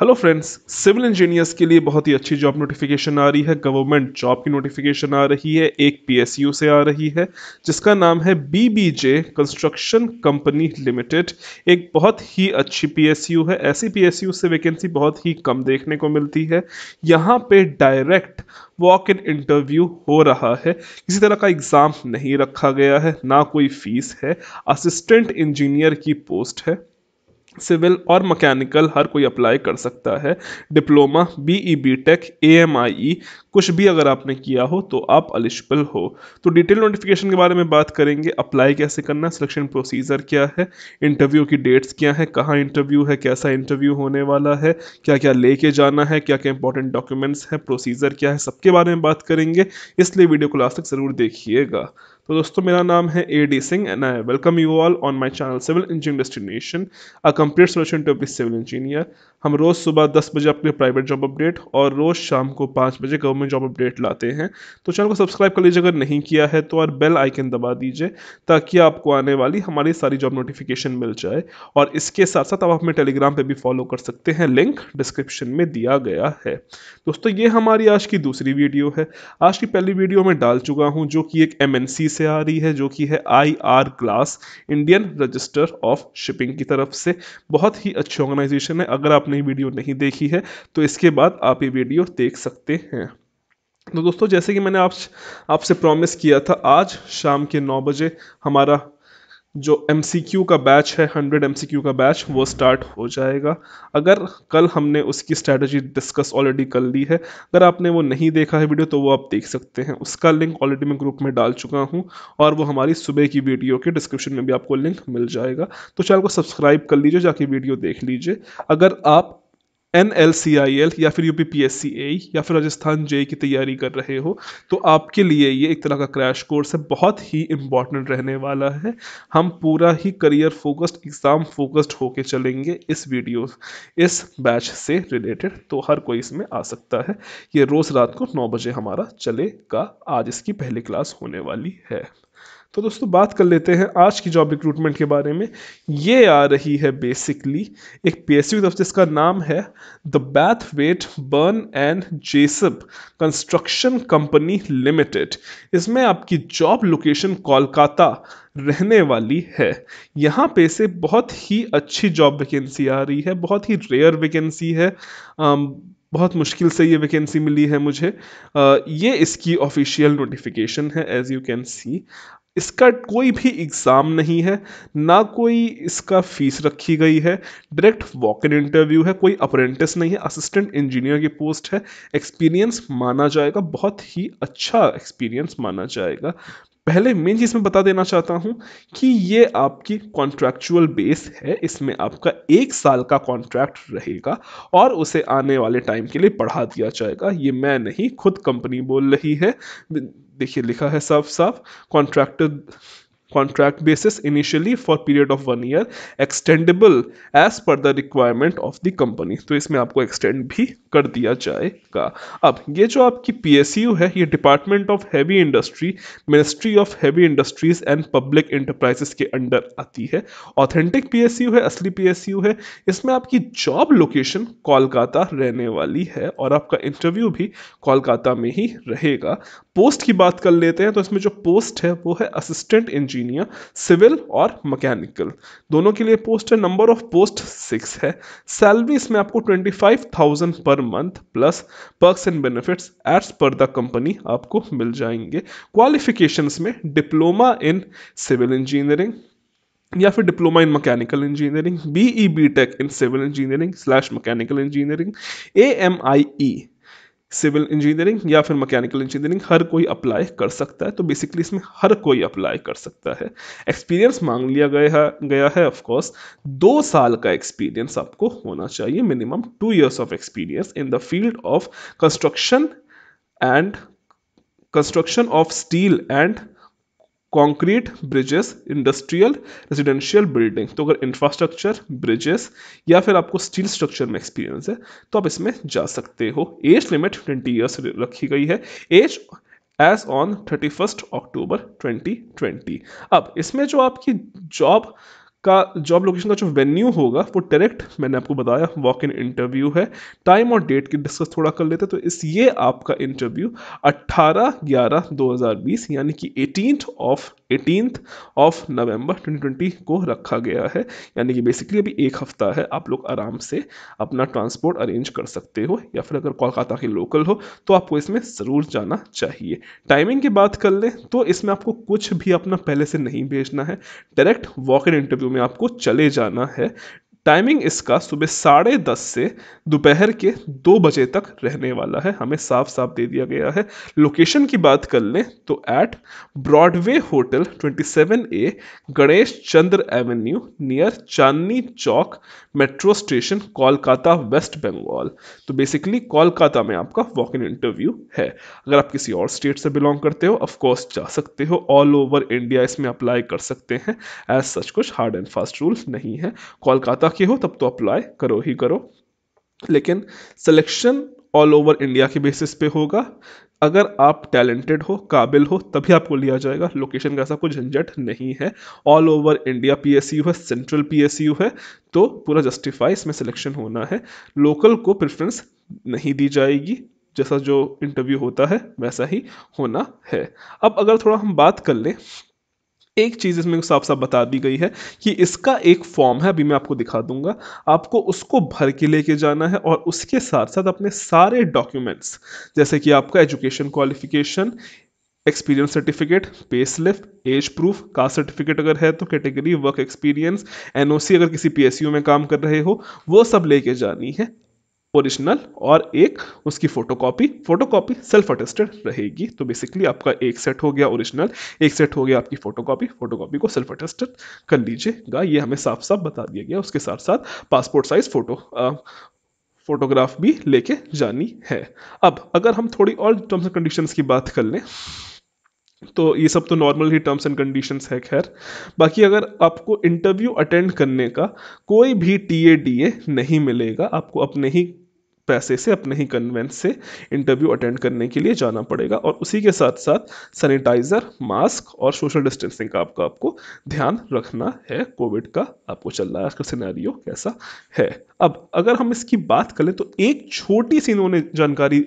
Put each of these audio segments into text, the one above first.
hello friends civil engineers के लिए बहुत ही अच्छी जॉब नोटिफिकेशन आ रही है गवर्नमेंट जॉब की नोटिफिकेशन आ रही है एक पीएसयू से आ रही है जिसका नाम है बीबीजे कंस्ट्रक्शन कंपनी लिमिटेड एक बहुत ही अच्छी पीएसयू है ऐसी पीएसयू से वैकेंसी बहुत ही कम देखने को मिलती है यहाँ पे डायरेक्ट वॉक इन इंटरव्यू हो रहा है किसी तरह का एग्ज़ाम नहीं रखा गया है ना कोई फीस है असिस्टेंट इंजीनियर की पोस्ट है सिविल और मैकेनिकल हर कोई अप्लाई कर सकता है diploma B E B tech A M I E कुछ भी अगर आपने किया हो तो आप एलिजिबल हो तो डिटेल नोटिफिकेशन के बारे में बात करेंगे अप्लाई कैसे करना सिलेक्शन प्रोसीजर क्या है इंटरव्यू की डेट्स क्या है कहाँ इंटरव्यू है कैसा इंटरव्यू होने वाला है क्या क्या लेके जाना है क्या क्या इंपॉर्टेंट डॉक्यूमेंट्स हैं प्रोसीजर क्या है सबके बारे में बात करेंगे इसलिए वीडियो को लास्ट तक ज़रूर देखिएगा तो दोस्तों मेरा नाम है A D Singh and I welcome you all on my channel civil engineering destination a complete solution to every civil engineer हम रोज़ सुबह दस बजे अपने प्राइवेट जॉब अपडेट और रोज़ शाम को पाँच बजे गवर्नमेंट में जॉब अपडेट लाते हैं तो चैनल को सब्सक्राइब कर लीजिए अगर नहीं किया है तो और बेल आइकन दबा दीजिए ताकि आपको आने वाली हमारी सारी जॉब नोटिफिकेशन मिल जाए और इसके साथ साथ आप हमें टेलीग्राम पर भी फॉलो कर सकते हैं लिंक डिस्क्रिप्शन में दिया गया है दोस्तों ये हमारी आज की दूसरी वीडियो है आज की पहली वीडियो मैं डाल चुका हूँ जो कि एक एम से आ रही है जो कि है I R class Indian register of shipping की तरफ से बहुत ही अच्छी ऑर्गेनाइजेशन है अगर आपने वीडियो नहीं देखी है तो इसके बाद आप ये वीडियो देख सकते हैं तो दोस्तों जैसे कि मैंने आप आपसे प्रॉमिस किया था आज शाम के नौ बजे हमारा जो एम का बैच है हंड्रेड एम का बैच वो स्टार्ट हो जाएगा अगर कल हमने उसकी स्ट्रैटेजी डिस्कस ऑलरेडी कर ली है अगर आपने वो नहीं देखा है वीडियो तो वो आप देख सकते हैं उसका लिंक ऑलरेडी मैं ग्रुप में डाल चुका हूँ और वो हमारी सुबह की वीडियो के डिस्क्रिप्शन में भी आपको लिंक मिल जाएगा तो चैनल को सब्सक्राइब कर लीजिए जाके वीडियो देख लीजिए अगर आप N L C I L या फिर U P P S C ए या फिर राजस्थान जे की तैयारी कर रहे हो तो आपके लिए ये एक तरह का क्रैश कोर्स है बहुत ही इम्पॉर्टेंट रहने वाला है हम पूरा ही करियर फोकस्ड एग्ज़ाम फोकस्ड होके चलेंगे इस वीडियो इस बैच से रिलेटेड तो हर कोई इसमें आ सकता है ये रोज़ रात को नौ बजे हमारा चलेगा आज इसकी पहली क्लास होने वाली है तो दोस्तों बात कर लेते हैं आज की जॉब रिक्रूटमेंट के बारे में ये आ रही है बेसिकली एक पी एस यू तरफ से इसका नाम है the braithwaite burn and jessop construction company limited इसमें आपकी जॉब लोकेशन कोलकाता रहने वाली है यहाँ पे से बहुत ही अच्छी जॉब वैकेंसी आ रही है बहुत ही रेयर वैकेंसी है आम, बहुत मुश्किल से ये वैकेंसी मिली है मुझे आ, ये इसकी ऑफिशियल नोटिफिकेशन है एज यू कैन सी इसका कोई भी एग्ज़ाम नहीं है ना कोई इसका फीस रखी गई है डायरेक्ट वॉक इन इंटरव्यू है कोई अप्रेंटिस नहीं है असिस्टेंट इंजीनियर की पोस्ट है एक्सपीरियंस माना जाएगा बहुत ही अच्छा एक्सपीरियंस माना जाएगा पहले मेन चीज़ में बता देना चाहता हूँ कि ये आपकी कॉन्ट्रैक्चुअल बेस है इसमें आपका एक साल का कॉन्ट्रैक्ट रहेगा और उसे आने वाले टाइम के लिए बढ़ा दिया जाएगा ये मैं नहीं खुद कंपनी बोल रही है देखिए लिखा है साफ साफ contractor contract basis initially for period of one year extendable as per the requirement of the company तो इसमें आपको एक्सटेंड भी कर दिया जाएगा अब ये जो आपकी पी है ये department of heavy industry ministry of heavy industries and public enterprises के अंडर आती है ऑथेंटिक पी है असली पी है इसमें आपकी जॉब लोकेशन कोलकाता रहने वाली है और आपका इंटरव्यू भी कोलकाता में ही रहेगा पोस्ट की बात कर लेते हैं तो इसमें जो पोस्ट है वो है असिस्टेंट इंजीनियर इंजीनियर सिविल और मैकेनिकल दोनों के लिए पोस्ट है नंबर ऑफ पोस्ट सिक्स है सैलरी इसमें आपको twenty five thousand per month plus perks and benefits as per the company आपको मिल जाएंगे क्वालिफिकेशन में डिप्लोमा इन सिविल इंजीनियरिंग या फिर diploma in mechanical engineering B E B tech in civil engineering slash mechanical engineering A M I E civil engineering या फिर mechanical engineering हर कोई apply कर सकता है तो बेसिकली इसमें हर कोई अप्लाई कर सकता है एक्सपीरियंस मांग लिया गया गया है ऑफकोर्स दो साल का एक्सपीरियंस आपको होना चाहिए minimum two years of experience in the field of construction and construction of steel and concrete bridges industrial residential building तो अगर इंफ्रास्ट्रक्चर ब्रिजेस या फिर आपको स्टील स्ट्रक्चर में एक्सपीरियंस है तो आप इसमें जा सकते हो एज लिमिट ट्वेंटी ईयर्स रखी गई है as as on thirty first October twenty twenty अब इसमें जो आपकी जॉब का जॉब लोकेशन का जो वेन्यू होगा वो डायरेक्ट मैंने आपको बताया वॉक इन इंटरव्यू है टाइम और डेट की डिस्कस थोड़ा कर लेते हैं तो इस ये आपका इंटरव्यू 18 ग्यारह 2020 यानी कि eighteen of eighteen of November 2020 को रखा गया है यानी कि बेसिकली अभी एक हफ्ता है आप लोग आराम से अपना ट्रांसपोर्ट अरेंज कर सकते हो या फिर अगर कोलकाता के लोकल हो तो आपको इसमें ज़रूर जाना चाहिए टाइमिंग की बात कर लें तो इसमें आपको कुछ भी अपना पहले से नहीं भेजना है डायरेक्ट वॉक इन इंटरव्यू में आपको चले जाना है टाइमिंग इसका सुबह साढ़े दस से दोपहर के दो बजे तक रहने वाला है हमें साफ साफ दे दिया गया है लोकेशन की बात कर लें तो at Broadway hotel 27 A Ganesh Chandra avenue near Chandni Chowk metro station Kolkata West Bengal तो बेसिकली कोलकाता में आपका वॉक इन इंटरव्यू है अगर आप किसी और स्टेट से बिलोंग करते हो ऑफकोर्स जा सकते हो ऑल ओवर इंडिया इसमें अप्लाई कर सकते हैं एज सच कुछ हार्ड एंड फास्ट रूल नहीं है कोलकाता बाकी हो तब तो अप्लाई करो ही करो लेकिन सिलेक्शन ऑल ओवर इंडिया के बेसिस पे होगा अगर आप टैलेंटेड हो काबिल हो तभी आपको लिया जाएगा लोकेशन का ऐसा कोई झंझट नहीं है ऑल ओवर इंडिया पी है सेंट्रल पी है तो पूरा जस्टिफाई इसमें सिलेक्शन होना है लोकल को प्रेफरेंस नहीं दी जाएगी जैसा जो इंटरव्यू होता है वैसा ही होना है अब अगर थोड़ा हम बात कर लें एक चीज़ इसमें साफ साफ बता दी गई है कि इसका एक फॉर्म है अभी मैं आपको दिखा दूंगा आपको उसको भर के लेके जाना है और उसके साथ साथ अपने सारे डॉक्यूमेंट्स जैसे कि आपका education qualification experience certificate pay slip age proof caste certificate अगर है तो कैटेगरी वर्क एक्सपीरियंस एनओसी अगर किसी पीएसयू में काम कर रहे हो वो सब लेके जानी है ओरिजिनल और एक उसकी फोटोकॉपी फोटोकॉपी सेल्फ अटेस्टेड रहेगी तो बेसिकली आपका एक सेट हो गया ओरिजिनल एक सेट हो गया आपकी फोटोकॉपी फोटोकॉपी को सेल्फ अटेस्टेड कर लीजिएगा ये हमें साफ साफ बता दिया गया उसके साथ साथ पासपोर्ट साइज फोटो फोटोग्राफ भी लेके जानी है अब अगर हम थोड़ी और टर्म्स एंड कंडीशंस की बात कर लें तो ये सब तो नॉर्मल ही टर्म्स एंड कंडीशंस है खैर बाकी अगर आपको इंटरव्यू अटेंड करने का कोई भी टी ए डी ए नहीं मिलेगा आपको अपने ही पैसे से अपने ही कन्वेंस से इंटरव्यू अटेंड करने के लिए जाना पड़ेगा और उसी के साथ साथ सैनिटाइज़र मास्क और सोशल डिस्टेंसिंग का आपका आपको ध्यान रखना है कोविड का आपको चल रहा है आज का सिनेरियो कैसा है अब अगर हम इसकी बात करें तो एक छोटी सी इन्होंने जानकारी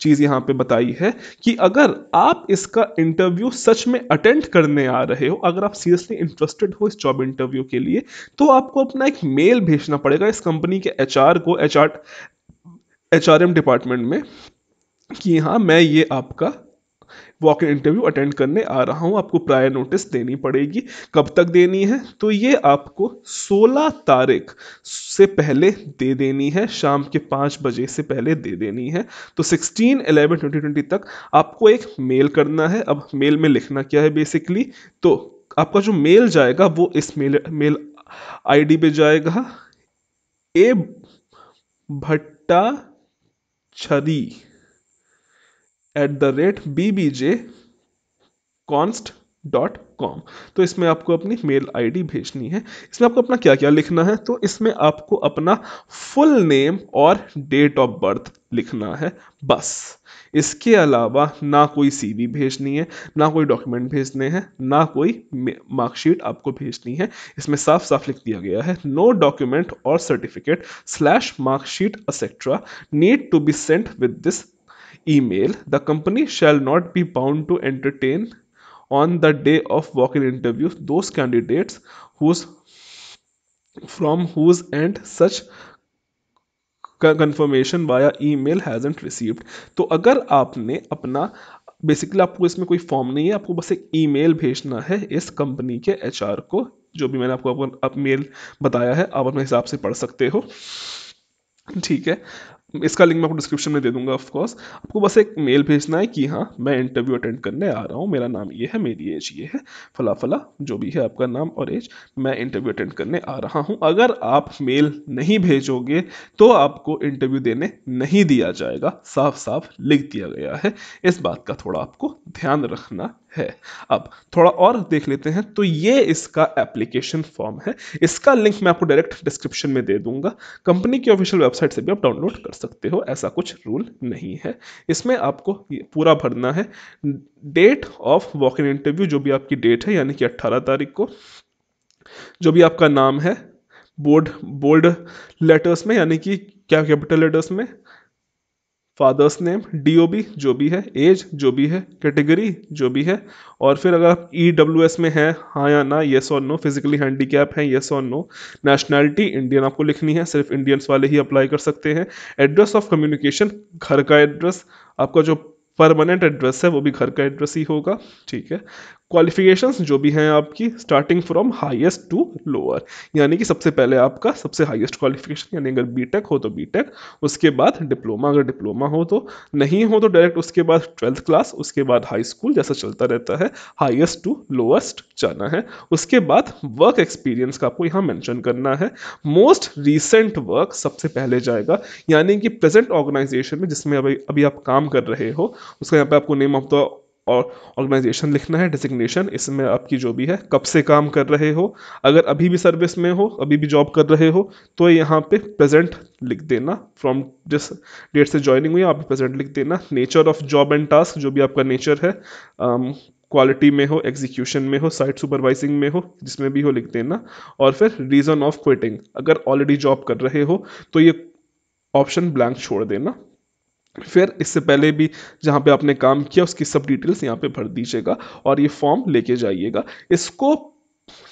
चीज़ यहाँ पे बताई है कि अगर आप इसका इंटरव्यू सच में अटेंड करने आ रहे हो अगर आप सीरियसली इंटरेस्टेड हो इस जॉब इंटरव्यू के लिए तो आपको अपना एक मेल भेजना पड़ेगा इस कंपनी के एच को एच एच डिपार्टमेंट में कि हाँ मैं ये आपका वॉक इन इंटरव्यू अटेंड करने आ रहा हूँ आपको प्रायर नोटिस देनी पड़ेगी कब तक देनी है तो ये आपको 16 तारीख से पहले दे देनी है शाम के पाँच बजे से पहले दे देनी है तो 16 एलेवन 2020 तक आपको एक मेल करना है अब मेल में लिखना क्या है बेसिकली तो आपका जो मेल जाएगा वो इस मेल मेल आईडी पे जाएगा a Bhattacharya at the rate B B J const dot com तो इसमें आपको अपनी मेल आईडी भेजनी है इसमें आपको अपना क्या क्या लिखना है तो इसमें आपको अपना फुल नेम और डेट ऑफ बर्थ लिखना है बस इसके अलावा ना कोई सीवी भेजनी है ना कोई डॉक्यूमेंट भेजने हैं ना कोई मार्कशीट आपको भेजनी है इसमें साफ साफ लिख दिया गया है नो डॉक्यूमेंट और certificate slash marksheet etcetera need to be sent with this mail the company shall not be bound to entertain on the day of walk-in interviews those candidates whose from whose end such confirmation via mail hasn't received तो अगर आपने अपना basically आपको इसमें कोई form नहीं है आपको बस एक ई मेल भेजना है इस कंपनी के एच आर को जो भी मैंने आपको आप मेल बताया है आप अपने हिसाब से पढ़ सकते हो ठीक है इसका लिंक मैं आपको डिस्क्रिप्शन में दे दूंगा ऑफ कोर्स आपको बस एक मेल भेजना है कि हाँ मैं इंटरव्यू अटेंड करने आ रहा हूँ मेरा नाम ये है मेरी एज ये है फला फला जो भी है आपका नाम और एज मैं इंटरव्यू अटेंड करने आ रहा हूँ अगर आप मेल नहीं भेजोगे तो आपको इंटरव्यू देने नहीं दिया जाएगा साफ साफ लिख दिया गया है इस बात का थोड़ा आपको ध्यान रखना है अब थोड़ा और देख लेते हैं तो ये इसका एप्लीकेशन फॉर्म है इसका लिंक मैं आपको डायरेक्ट डिस्क्रिप्शन में दे दूंगा कंपनी की ऑफिशियल वेबसाइट से भी आप डाउनलोड कर सकते हो ऐसा कुछ रूल नहीं है इसमें आपको पूरा भरना है date of walk in interview जो भी आपकी डेट है यानी कि अट्ठारह तारीख को जो भी आपका नाम है बोर्ड बोल्ड लेटर्स में यानी कि क्या कैपिटल लेटर्स में फादर्स नेम डी जो भी है एज जो भी है कैटेगरी जो भी है और फिर अगर आप ई डब्ल्यू एस में हैं हाँ या ना येस और नो फिजिकली हैंडी कैप हैं येस और नो नेशनैलिटी इंडियन आपको लिखनी है सिर्फ इंडियंस वाले ही अप्लाई कर सकते हैं एड्रेस ऑफ कम्युनिकेशन घर का एड्रेस आपका जो परमानेंट एड्रेस है वो भी घर का एड्रेस ही होगा ठीक है क्वालिफिकेशन जो भी हैं आपकी starting from highest to lower यानी कि सबसे पहले आपका सबसे हाइस्ट क्वालिफिकेशन यानी अगर बी हो तो बी उसके बाद डिप्लोमा अगर डिप्लोमा हो तो नहीं हो तो डायरेक्ट उसके बाद ट्वेल्थ क्लास उसके बाद हाई स्कूल जैसा चलता रहता है हाइस्ट टू लोएस्ट जाना है उसके बाद वर्क एक्सपीरियंस का आपको यहाँ मैंशन करना है मोस्ट रिसेंट वर्क सबसे पहले जाएगा यानी कि प्रेजेंट ऑर्गेनाइजेशन में जिसमें अभी अभी आप काम कर रहे हो उसका यहाँ पे आपको नेम ऑफ द और ऑर्गेनाइजेशन लिखना है डिजिग्नेशन इसमें आपकी जो भी है कब से काम कर रहे हो अगर अभी भी सर्विस में हो अभी भी जॉब कर रहे हो तो यहाँ पे प्रेजेंट लिख देना फ्रॉम जिस डेट से ज्वाइनिंग हुई आप प्रेजेंट लिख देना nature of job and task जो भी आपका नेचर है क्वालिटी um, में हो एग्जीक्यूशन में हो साइट सुपरवाइजिंग में हो जिसमें भी हो लिख देना और फिर रीज़न ऑफ क्विटिंग अगर ऑलरेडी जॉब कर रहे हो तो ये ऑप्शन ब्लैंक छोड़ देना फिर इससे पहले भी जहाँ पे आपने काम किया उसकी सब डिटेल्स यहाँ पे भर दीजिएगा और ये फॉर्म लेके जाइएगा इसको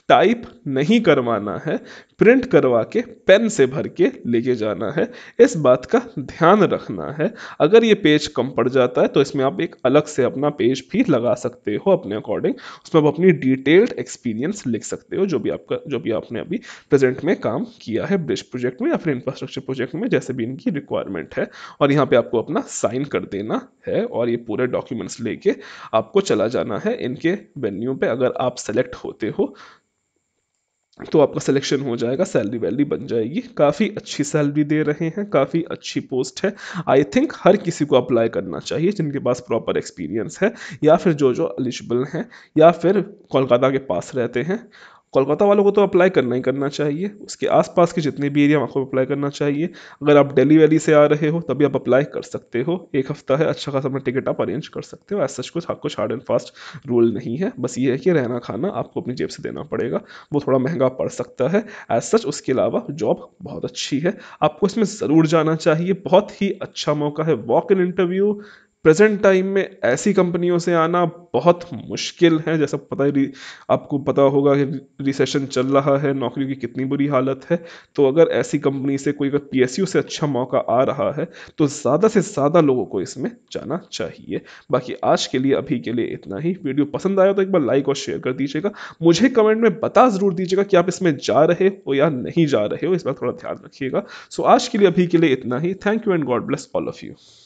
टाइप नहीं करवाना है प्रिंट करवा के पेन से भर के लेके जाना है इस बात का ध्यान रखना है अगर ये पेज कम पड़ जाता है तो इसमें आप एक अलग से अपना पेज भी लगा सकते हो अपने अकॉर्डिंग उसमें आप अपनी डिटेल्ड एक्सपीरियंस लिख सकते हो जो भी आपका जो भी आपने अभी प्रेजेंट में काम किया है ब्रिज प्रोजेक्ट में या फिर इंफ्रास्ट्रक्चर प्रोजेक्ट में जैसे भी इनकी रिक्वायरमेंट है और यहाँ पर आपको अपना साइन कर देना है और ये पूरे डॉक्यूमेंट्स लेके आपको चला जाना है इनके वेन्यू पर अगर आप सेलेक्ट होते हो तो आपका सिलेक्शन हो जाएगा सैलरी वैलरी बन जाएगी काफ़ी अच्छी सैलरी दे रहे हैं काफ़ी अच्छी पोस्ट है आई थिंक हर किसी को अप्लाई करना चाहिए जिनके पास प्रॉपर एक्सपीरियंस है या फिर जो जो एलिजिबल हैं या फिर कोलकाता के पास रहते हैं कोलकाता वालों को तो अप्लाई करना ही करना चाहिए उसके आसपास के जितने भी एरिया वहाँ को अप्लाई करना चाहिए अगर आप दिल्ली वैली से आ रहे हो तभी आप अप्लाई कर सकते हो एक हफ्ता है अच्छा खासा अपना टिकट आप अरेंज कर सकते हो ऐसा सच कुछ आपको हार्ड एंड फास्ट रूल नहीं है बस ये है कि रहना खाना आपको अपनी जेब से देना पड़ेगा वो थोड़ा महंगा पड़ सकता है एज सच उसके अलावा जॉब बहुत अच्छी है आपको इसमें ज़रूर जाना चाहिए बहुत ही अच्छा मौका है walk in interview present time में ऐसी कंपनियों से आना बहुत मुश्किल है जैसा पता ही आपको पता होगा कि रिसेशन चल रहा है नौकरियों की कितनी बुरी हालत है तो अगर ऐसी कंपनी से कोई अगर पी से अच्छा मौका आ रहा है तो ज़्यादा से ज़्यादा लोगों को इसमें जाना चाहिए बाकी आज के लिए अभी के लिए इतना ही वीडियो पसंद आया तो एक बार लाइक और शेयर कर दीजिएगा मुझे कमेंट में बता ज़रूर दीजिएगा कि आप इसमें जा रहे हो या नहीं जा रहे हो इस बार थोड़ा ध्यान रखिएगा सो आज के लिए अभी के लिए इतना ही thank you and God bless all of you